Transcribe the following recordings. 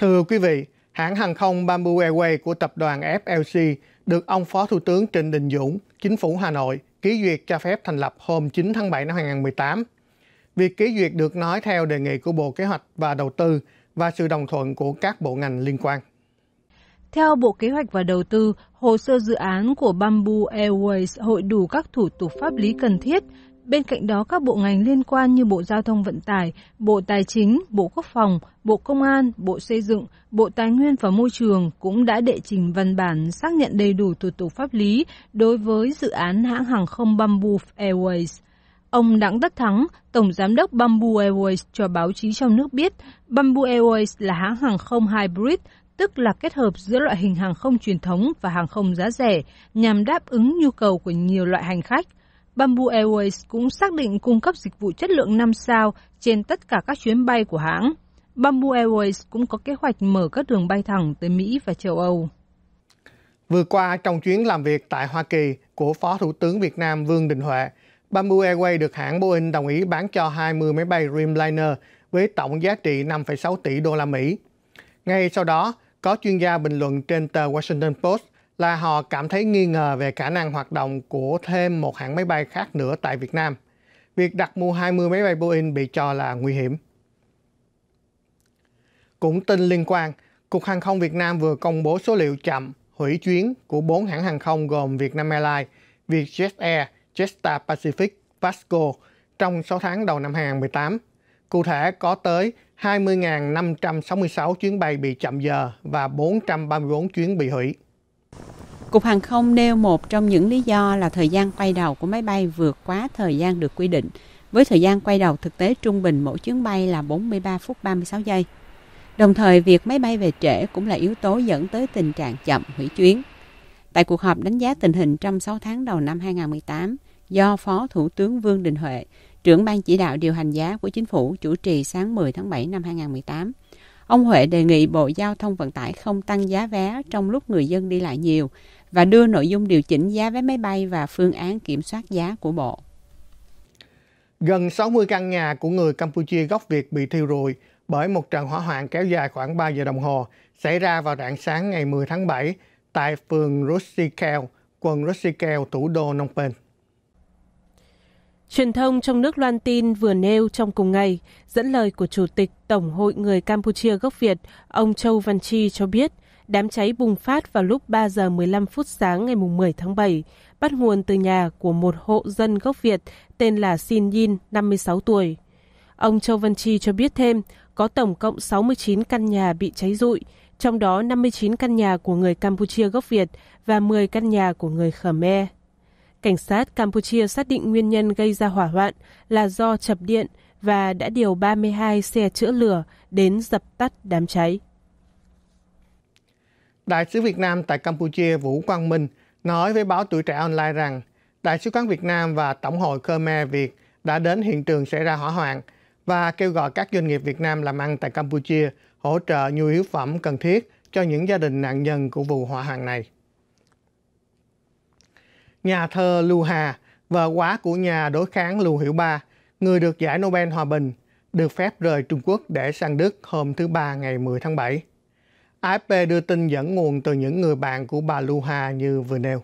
Thưa quý vị, hãng hàng không Bamboo Airways của tập đoàn FLC được ông Phó Thủ tướng Trịnh Đình Dũng, Chính phủ Hà Nội ký duyệt cho phép thành lập hôm 9 tháng 7 năm 2018. Việc ký duyệt được nói theo đề nghị của Bộ Kế hoạch và Đầu tư và sự đồng thuận của các bộ ngành liên quan. Theo Bộ Kế hoạch và Đầu tư, hồ sơ dự án của Bamboo Airways hội đủ các thủ tục pháp lý cần thiết Bên cạnh đó, các bộ ngành liên quan như Bộ Giao thông Vận tải, Bộ Tài chính, Bộ Quốc phòng, Bộ Công an, Bộ Xây dựng, Bộ Tài nguyên và Môi trường cũng đã đệ trình văn bản xác nhận đầy đủ thủ tục pháp lý đối với dự án hãng hàng không Bamboo Airways. Ông Đặng Tất Thắng, Tổng Giám đốc Bamboo Airways cho báo chí trong nước biết, Bamboo Airways là hãng hàng không hybrid, tức là kết hợp giữa loại hình hàng không truyền thống và hàng không giá rẻ, nhằm đáp ứng nhu cầu của nhiều loại hành khách – Bamboo Airways cũng xác định cung cấp dịch vụ chất lượng 5 sao trên tất cả các chuyến bay của hãng. Bamboo Airways cũng có kế hoạch mở các đường bay thẳng tới Mỹ và châu Âu. Vừa qua, trong chuyến làm việc tại Hoa Kỳ của Phó Thủ tướng Việt Nam Vương Đình Huệ, Bamboo Airways được hãng Boeing đồng ý bán cho 20 máy bay Dreamliner với tổng giá trị 5,6 tỷ đô la Mỹ. Ngay sau đó, có chuyên gia bình luận trên tờ Washington Post là họ cảm thấy nghi ngờ về khả năng hoạt động của thêm một hãng máy bay khác nữa tại Việt Nam. Việc đặt mua 20 máy bay Boeing bị cho là nguy hiểm. Cũng tin liên quan, Cục Hàng không Việt Nam vừa công bố số liệu chậm hủy chuyến của 4 hãng hàng không gồm Vietnam Airlines, Vietjet Air, Jetstar Pacific, Vasco trong 6 tháng đầu năm 2018. Cụ thể có tới 20.566 chuyến bay bị chậm giờ và 434 chuyến bị hủy. Cục hàng không nêu một trong những lý do là thời gian quay đầu của máy bay vượt quá thời gian được quy định, với thời gian quay đầu thực tế trung bình mỗi chuyến bay là 43 phút 36 giây. Đồng thời, việc máy bay về trễ cũng là yếu tố dẫn tới tình trạng chậm hủy chuyến. Tại cuộc họp đánh giá tình hình trong 6 tháng đầu năm 2018, do Phó Thủ tướng Vương Đình Huệ, trưởng ban chỉ đạo điều hành giá của chính phủ chủ trì sáng 10 tháng 7 năm 2018, ông Huệ đề nghị Bộ Giao thông Vận tải không tăng giá vé trong lúc người dân đi lại nhiều và đưa nội dung điều chỉnh giá vé máy bay và phương án kiểm soát giá của Bộ. Gần 60 căn nhà của người Campuchia gốc Việt bị thiêu rụi bởi một trận hỏa hoạn kéo dài khoảng 3 giờ đồng hồ xảy ra vào rạng sáng ngày 10 tháng 7 tại phường Rusikel, quận Rusikel, thủ đô Phnom Penh. Truyền thông trong nước loan tin vừa nêu trong cùng ngày, dẫn lời của Chủ tịch Tổng hội người Campuchia gốc Việt, ông Châu Văn Chi cho biết – Đám cháy bùng phát vào lúc 3 giờ 15 phút sáng ngày 10 tháng 7, bắt nguồn từ nhà của một hộ dân gốc Việt tên là Xin Yin, 56 tuổi. Ông Châu Văn Chi cho biết thêm, có tổng cộng 69 căn nhà bị cháy rụi, trong đó 59 căn nhà của người Campuchia gốc Việt và 10 căn nhà của người Khmer. Cảnh sát Campuchia xác định nguyên nhân gây ra hỏa hoạn là do chập điện và đã điều 32 xe chữa lửa đến dập tắt đám cháy. Đại sứ Việt Nam tại Campuchia Vũ Quang Minh nói với báo Tuổi Trẻ Online rằng Đại sứ quán Việt Nam và Tổng hội Khmer Việt đã đến hiện trường xảy ra hỏa hoạn và kêu gọi các doanh nghiệp Việt Nam làm ăn tại Campuchia hỗ trợ nhu yếu phẩm cần thiết cho những gia đình nạn nhân của vụ hỏa hoạn này. Nhà thơ Lưu Hà, vợ quá của nhà đối kháng Lưu Hiểu Ba, người được giải Nobel Hòa Bình, được phép rời Trung Quốc để sang Đức hôm thứ Ba ngày 10 tháng 7. AFP đưa tin dẫn nguồn từ những người bạn của bà Luha như vừa nêu.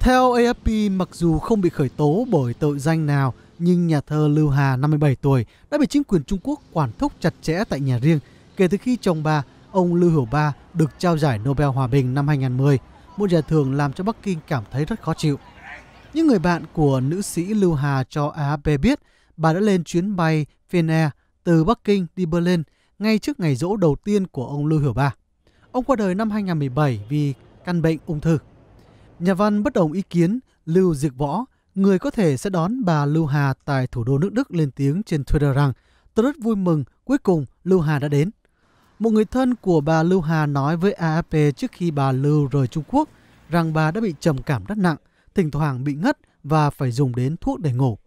Theo AFP, mặc dù không bị khởi tố bởi tội danh nào, nhưng nhà thơ Lưu Hà 57 tuổi đã bị chính quyền Trung Quốc quản thúc chặt chẽ tại nhà riêng kể từ khi chồng bà, ông Lưu Hiểu Ba được trao giải Nobel Hòa Bình năm 2010, một giải thưởng làm cho Bắc Kinh cảm thấy rất khó chịu. Những người bạn của nữ sĩ Lưu Hà cho AFP biết bà đã lên chuyến bay Finnair từ Bắc Kinh đi Berlin – ngay trước ngày dỗ đầu tiên của ông Lưu Hiểu Ba. Ông qua đời năm 2017 vì căn bệnh ung thư. Nhà văn bất đồng ý kiến Lưu Diệc Võ, người có thể sẽ đón bà Lưu Hà tại thủ đô nước Đức lên tiếng trên Twitter rằng Tôi rất vui mừng, cuối cùng Lưu Hà đã đến. Một người thân của bà Lưu Hà nói với AFP trước khi bà Lưu rời Trung Quốc rằng bà đã bị trầm cảm rất nặng, thỉnh thoảng bị ngất và phải dùng đến thuốc để ngủ.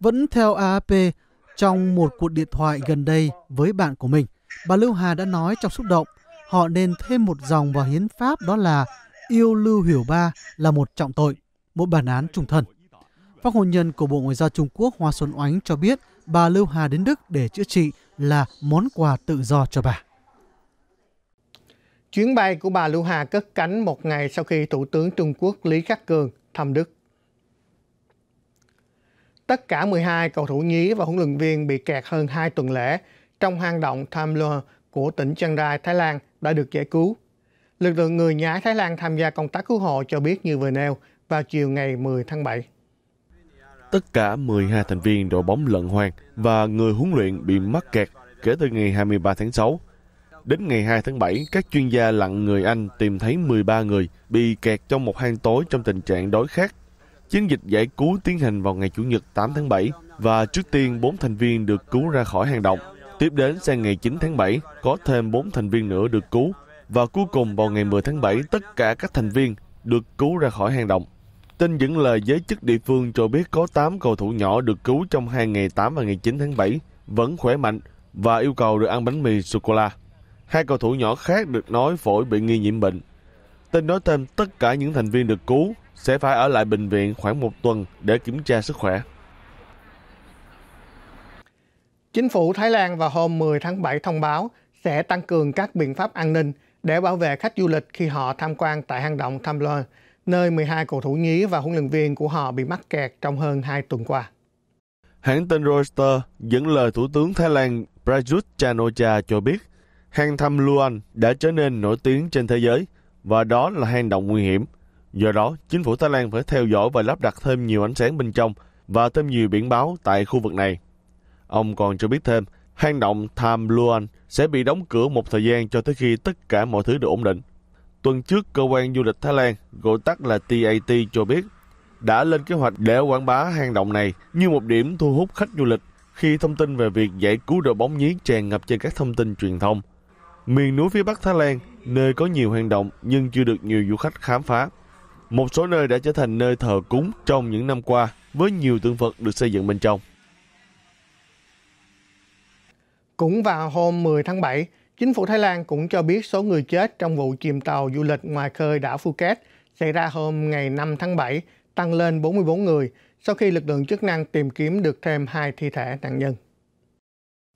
Vẫn theo AFP trong một cuộc điện thoại gần đây với bạn của mình, bà Lưu Hà đã nói trong xúc động họ nên thêm một dòng vào hiến pháp đó là yêu Lưu Hiểu Ba là một trọng tội, một bản án trung thân. Phát ngôn nhân của Bộ Ngoại giao Trung Quốc Hoa Xuân Oánh cho biết bà Lưu Hà đến Đức để chữa trị là món quà tự do cho bà. Chuyến bay của bà Lưu Hà cất cánh một ngày sau khi Thủ tướng Trung Quốc Lý Khắc Cường thăm Đức. Tất cả 12 cầu thủ nhí và huấn luyện viên bị kẹt hơn 2 tuần lễ trong hang động Tham Luang của tỉnh Chiang Rai, Thái Lan đã được giải cứu. Lực lượng người nhái Thái Lan tham gia công tác cứu hộ cho biết như vừa nêu vào chiều ngày 10 tháng 7. Tất cả 12 thành viên đội bóng lận hoàng và người huấn luyện bị mắc kẹt kể từ ngày 23 tháng 6. Đến ngày 2 tháng 7, các chuyên gia lặn người Anh tìm thấy 13 người bị kẹt trong một hang tối trong tình trạng đói khát Chiến dịch giải cứu tiến hành vào ngày Chủ nhật 8 tháng 7 và trước tiên 4 thành viên được cứu ra khỏi hang động. Tiếp đến sang ngày 9 tháng 7 có thêm 4 thành viên nữa được cứu và cuối cùng vào ngày 10 tháng 7 tất cả các thành viên được cứu ra khỏi hang động. Tin dẫn lời giới chức địa phương cho biết có 8 cầu thủ nhỏ được cứu trong hai ngày 8 và ngày 9 tháng 7 vẫn khỏe mạnh và yêu cầu được ăn bánh mì sô-cô-la. Hai cầu thủ nhỏ khác được nói phổi bị nghi nhiễm bệnh. Tin nói thêm tất cả những thành viên được cứu sẽ phải ở lại bệnh viện khoảng một tuần để kiểm tra sức khỏe. Chính phủ Thái Lan vào hôm 10 tháng 7 thông báo sẽ tăng cường các biện pháp an ninh để bảo vệ khách du lịch khi họ tham quan tại hang động Tham Lơ, nơi 12 cầu thủ nhí và huấn luyện viên của họ bị mắc kẹt trong hơn 2 tuần qua. Hãng tin Reuters dẫn lời Thủ tướng Thái Lan Prayut chan o cho biết hang Tham Luang đã trở nên nổi tiếng trên thế giới và đó là hang động nguy hiểm. Do đó, chính phủ Thái Lan phải theo dõi và lắp đặt thêm nhiều ánh sáng bên trong và thêm nhiều biển báo tại khu vực này. Ông còn cho biết thêm, hang động Tham Luan sẽ bị đóng cửa một thời gian cho tới khi tất cả mọi thứ được ổn định. Tuần trước, cơ quan du lịch Thái Lan, gọi tắt là TAT cho biết, đã lên kế hoạch để quảng bá hang động này như một điểm thu hút khách du lịch khi thông tin về việc giải cứu đội bóng nhí tràn ngập trên các thông tin truyền thông. Miền núi phía Bắc Thái Lan, nơi có nhiều hang động nhưng chưa được nhiều du khách khám phá. Một số nơi đã trở thành nơi thờ cúng trong những năm qua với nhiều tượng Phật được xây dựng bên trong. Cũng vào hôm 10 tháng 7, chính phủ Thái Lan cũng cho biết số người chết trong vụ chìm tàu du lịch ngoài khơi đảo Phuket xảy ra hôm ngày 5 tháng 7 tăng lên 44 người sau khi lực lượng chức năng tìm kiếm được thêm hai thi thể nạn nhân.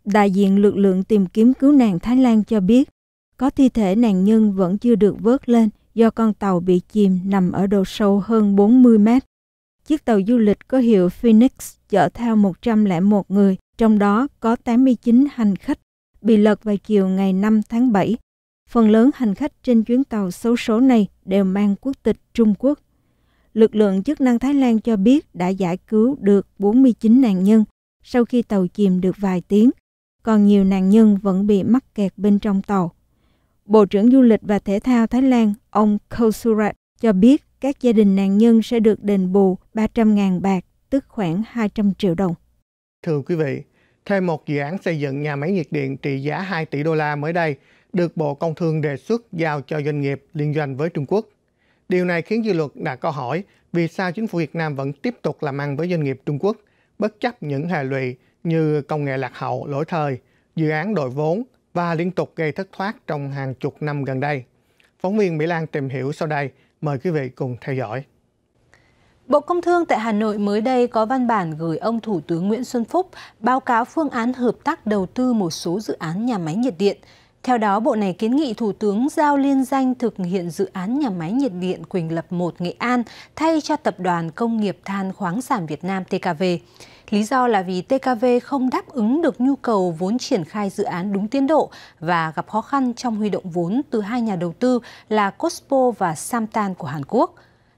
Đại diện lực lượng tìm kiếm cứu nạn Thái Lan cho biết, có thi thể nạn nhân vẫn chưa được vớt lên do con tàu bị chìm nằm ở độ sâu hơn 40 mét. Chiếc tàu du lịch có hiệu Phoenix chở theo 101 người, trong đó có 89 hành khách, bị lật vào chiều ngày 5 tháng 7. Phần lớn hành khách trên chuyến tàu xấu số này đều mang quốc tịch Trung Quốc. Lực lượng chức năng Thái Lan cho biết đã giải cứu được 49 nạn nhân sau khi tàu chìm được vài tiếng, còn nhiều nạn nhân vẫn bị mắc kẹt bên trong tàu. Bộ trưởng Du lịch và Thể thao Thái Lan, ông Kosurat, cho biết các gia đình nạn nhân sẽ được đền bù 300.000 bạc, tức khoảng 200 triệu đồng. Thưa quý vị, thêm một dự án xây dựng nhà máy nhiệt điện trị giá 2 tỷ đô la mới đây được Bộ Công Thương đề xuất giao cho doanh nghiệp liên doanh với Trung Quốc. Điều này khiến dư luận đặt câu hỏi vì sao chính phủ Việt Nam vẫn tiếp tục làm ăn với doanh nghiệp Trung Quốc bất chấp những hệ lụy như công nghệ lạc hậu, lỗi thời, dự án đội vốn, và liên tục gây thất thoát trong hàng chục năm gần đây. Phóng viên Mỹ Lan tìm hiểu sau đây, mời quý vị cùng theo dõi. Bộ Công Thương tại Hà Nội mới đây có văn bản gửi ông Thủ tướng Nguyễn Xuân Phúc báo cáo phương án hợp tác đầu tư một số dự án nhà máy nhiệt điện. Theo đó, Bộ này kiến nghị Thủ tướng giao liên danh thực hiện dự án nhà máy nhiệt điện Quỳnh Lập 1 Nghệ An thay cho Tập đoàn Công nghiệp Than khoáng sản Việt Nam TKV. Lý do là vì TKV không đáp ứng được nhu cầu vốn triển khai dự án đúng tiến độ và gặp khó khăn trong huy động vốn từ hai nhà đầu tư là Cospo và Samtan của Hàn Quốc.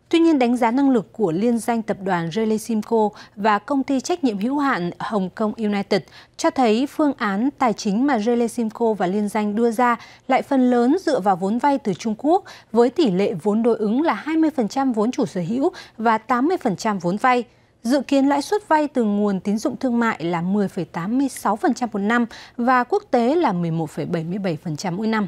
Tuy nhiên, đánh giá năng lực của liên danh tập đoàn Relay Simco và công ty trách nhiệm hữu hạn Hồng Kông United cho thấy phương án tài chính mà Relay Simco và liên danh đưa ra lại phần lớn dựa vào vốn vay từ Trung Quốc với tỷ lệ vốn đối ứng là 20% vốn chủ sở hữu và 80% vốn vay. Dự kiến lãi suất vay từ nguồn tín dụng thương mại là 10,86% một năm và quốc tế là 11,77% mỗi năm.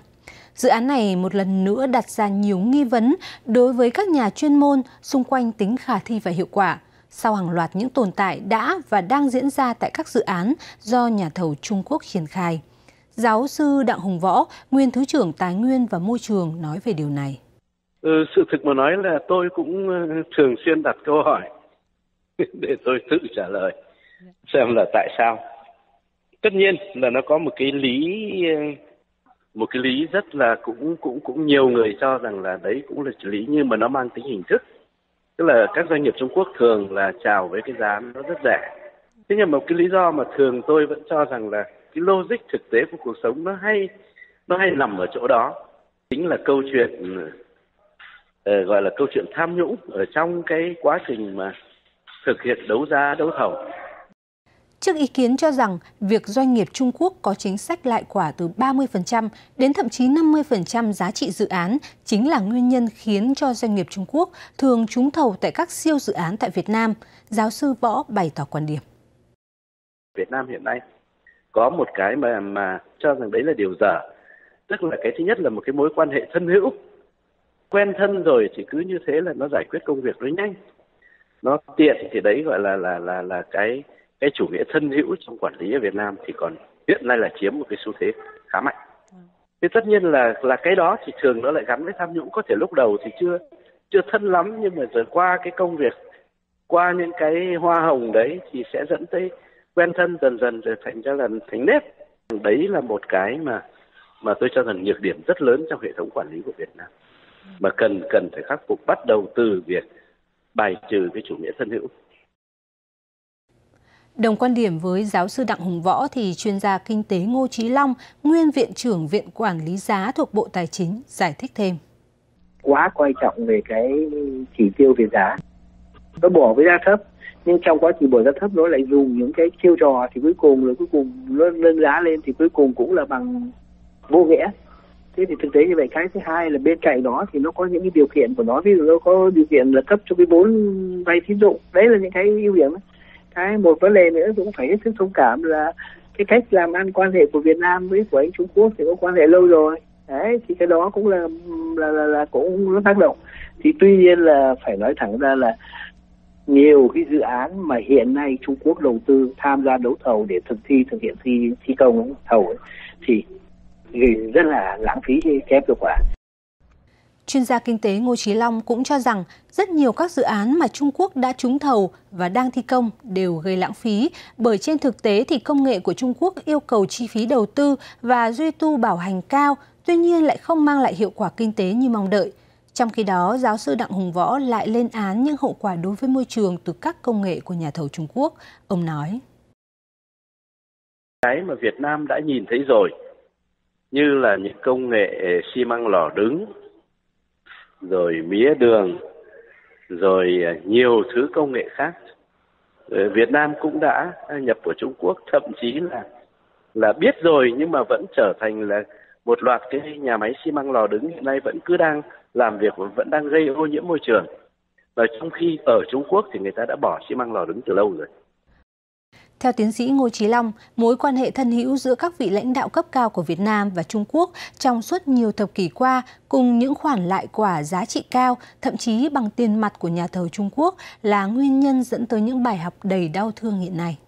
Dự án này một lần nữa đặt ra nhiều nghi vấn đối với các nhà chuyên môn xung quanh tính khả thi và hiệu quả sau hàng loạt những tồn tại đã và đang diễn ra tại các dự án do nhà thầu Trung Quốc triển khai. Giáo sư Đặng Hùng Võ, nguyên Thứ trưởng Tài nguyên và Môi trường nói về điều này. Ừ, sự thực mà nói là tôi cũng ờ, thường xuyên đặt câu hỏi để tôi tự trả lời dạ. xem là tại sao tất nhiên là nó có một cái lý một cái lý rất là cũng cũng cũng nhiều người cho rằng là đấy cũng là lý nhưng mà nó mang tính hình thức tức là các doanh nghiệp Trung Quốc thường là chào với cái giá nó rất rẻ thế nhưng mà một cái lý do mà thường tôi vẫn cho rằng là cái logic thực tế của cuộc sống nó hay nó hay nằm ở chỗ đó chính là câu chuyện ờ, gọi là câu chuyện tham nhũng ở trong cái quá trình mà thực hiện đấu giá đấu thầu. Trước ý kiến cho rằng việc doanh nghiệp Trung Quốc có chính sách lại quả từ 30% đến thậm chí 50% giá trị dự án chính là nguyên nhân khiến cho doanh nghiệp Trung Quốc thường trúng thầu tại các siêu dự án tại Việt Nam, giáo sư Võ bày tỏ quan điểm. Việt Nam hiện nay có một cái mà mà cho rằng đấy là điều dở, tức là cái thứ nhất là một cái mối quan hệ thân hữu quen thân rồi thì cứ như thế là nó giải quyết công việc nó nhanh nó tiện thì đấy gọi là là là là cái cái chủ nghĩa thân hữu trong quản lý ở Việt Nam thì còn hiện nay là chiếm một cái xu thế khá mạnh. Thế tất nhiên là là cái đó thì thường nó lại gắn với tham nhũng có thể lúc đầu thì chưa chưa thân lắm nhưng mà rồi qua cái công việc qua những cái hoa hồng đấy thì sẽ dẫn tới quen thân dần dần rồi thành ra là thành nếp đấy là một cái mà mà tôi cho rằng nhược điểm rất lớn trong hệ thống quản lý của Việt Nam mà cần cần phải khắc phục bắt đầu từ việc bài trừ cái chủ nghĩa thân hữu. Đồng quan điểm với giáo sư Đặng Hùng Võ thì chuyên gia kinh tế Ngô Chí Long, nguyên viện trưởng Viện Quản lý giá thuộc Bộ Tài chính giải thích thêm. Quá quan trọng về cái chỉ tiêu về giá. Nó bỏ với giá thấp, nhưng trong quá trình bỏ giá thấp nó lại dùng những cái chiêu trò thì cuối cùng là cuối cùng nó nâng giá lên thì cuối cùng cũng là bằng vô nghĩa thế thì thực tế như vậy cái thứ hai là bên cạnh đó thì nó có những cái điều kiện của nó ví dụ nó có điều kiện là cấp cho cái vốn vay tín dụng đấy là những cái ưu điểm cái một vấn đề nữa cũng phải hết sức thông cảm là cái cách làm ăn quan hệ của Việt Nam với của anh Trung Quốc thì có quan hệ lâu rồi đấy thì cái đó cũng là là là, là cũng nó tác động thì tuy nhiên là phải nói thẳng ra là nhiều cái dự án mà hiện nay Trung Quốc đầu tư tham gia đấu thầu để thực thi thực hiện thi thi công thầu ấy, thì thì rất là lãng phí kém hiệu quả. Chuyên gia kinh tế Ngô Chí Long cũng cho rằng rất nhiều các dự án mà Trung Quốc đã trúng thầu và đang thi công đều gây lãng phí bởi trên thực tế thì công nghệ của Trung Quốc yêu cầu chi phí đầu tư và duy tu bảo hành cao, tuy nhiên lại không mang lại hiệu quả kinh tế như mong đợi. Trong khi đó, giáo sư Đặng Hùng Võ lại lên án những hậu quả đối với môi trường từ các công nghệ của nhà thầu Trung Quốc. Ông nói. Cái mà Việt Nam đã nhìn thấy rồi, như là những công nghệ xi măng lò đứng rồi mía đường rồi à, nhiều thứ công nghệ khác ờ, Việt Nam cũng đã nhập của Trung Quốc thậm chí là là biết rồi nhưng mà vẫn trở thành là một loạt cái nhà máy xi măng lò đứng hiện nay vẫn cứ đang làm việc và vẫn đang gây ô nhiễm môi trường và trong khi ở Trung Quốc thì người ta đã bỏ xi măng lò đứng từ lâu rồi theo tiến sĩ Ngô Chí Long, mối quan hệ thân hữu giữa các vị lãnh đạo cấp cao của Việt Nam và Trung Quốc trong suốt nhiều thập kỷ qua cùng những khoản lại quả giá trị cao, thậm chí bằng tiền mặt của nhà thầu Trung Quốc là nguyên nhân dẫn tới những bài học đầy đau thương hiện nay.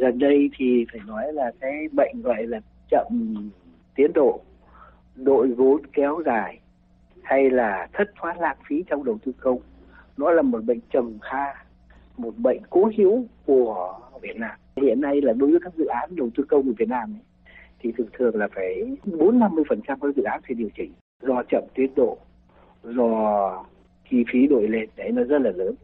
Gần đây thì phải nói là cái bệnh gọi là chậm tiến độ, đội vốn kéo dài hay là thất thoát lãng phí trong đầu tư công. Nó là một bệnh trầm kha một bệnh cố hữu của Việt Nam. Hiện nay là đối với các dự án đầu tư công của Việt Nam ấy, thì thường thường là phải 4-50% các dự án phải điều chỉnh do chậm tiến độ, do chi phí đội lên đấy nó rất là lớn.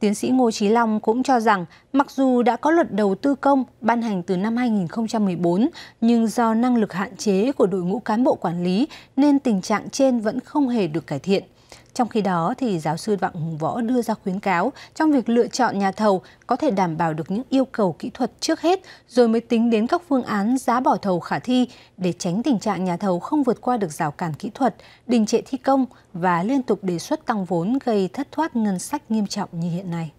Tiến sĩ Ngô Chí Long cũng cho rằng mặc dù đã có luật đầu tư công ban hành từ năm 2014 nhưng do năng lực hạn chế của đội ngũ cán bộ quản lý nên tình trạng trên vẫn không hề được cải thiện. Trong khi đó, thì giáo sư Vạn Hùng Võ đưa ra khuyến cáo trong việc lựa chọn nhà thầu có thể đảm bảo được những yêu cầu kỹ thuật trước hết rồi mới tính đến các phương án giá bỏ thầu khả thi để tránh tình trạng nhà thầu không vượt qua được rào cản kỹ thuật, đình trệ thi công và liên tục đề xuất tăng vốn gây thất thoát ngân sách nghiêm trọng như hiện nay.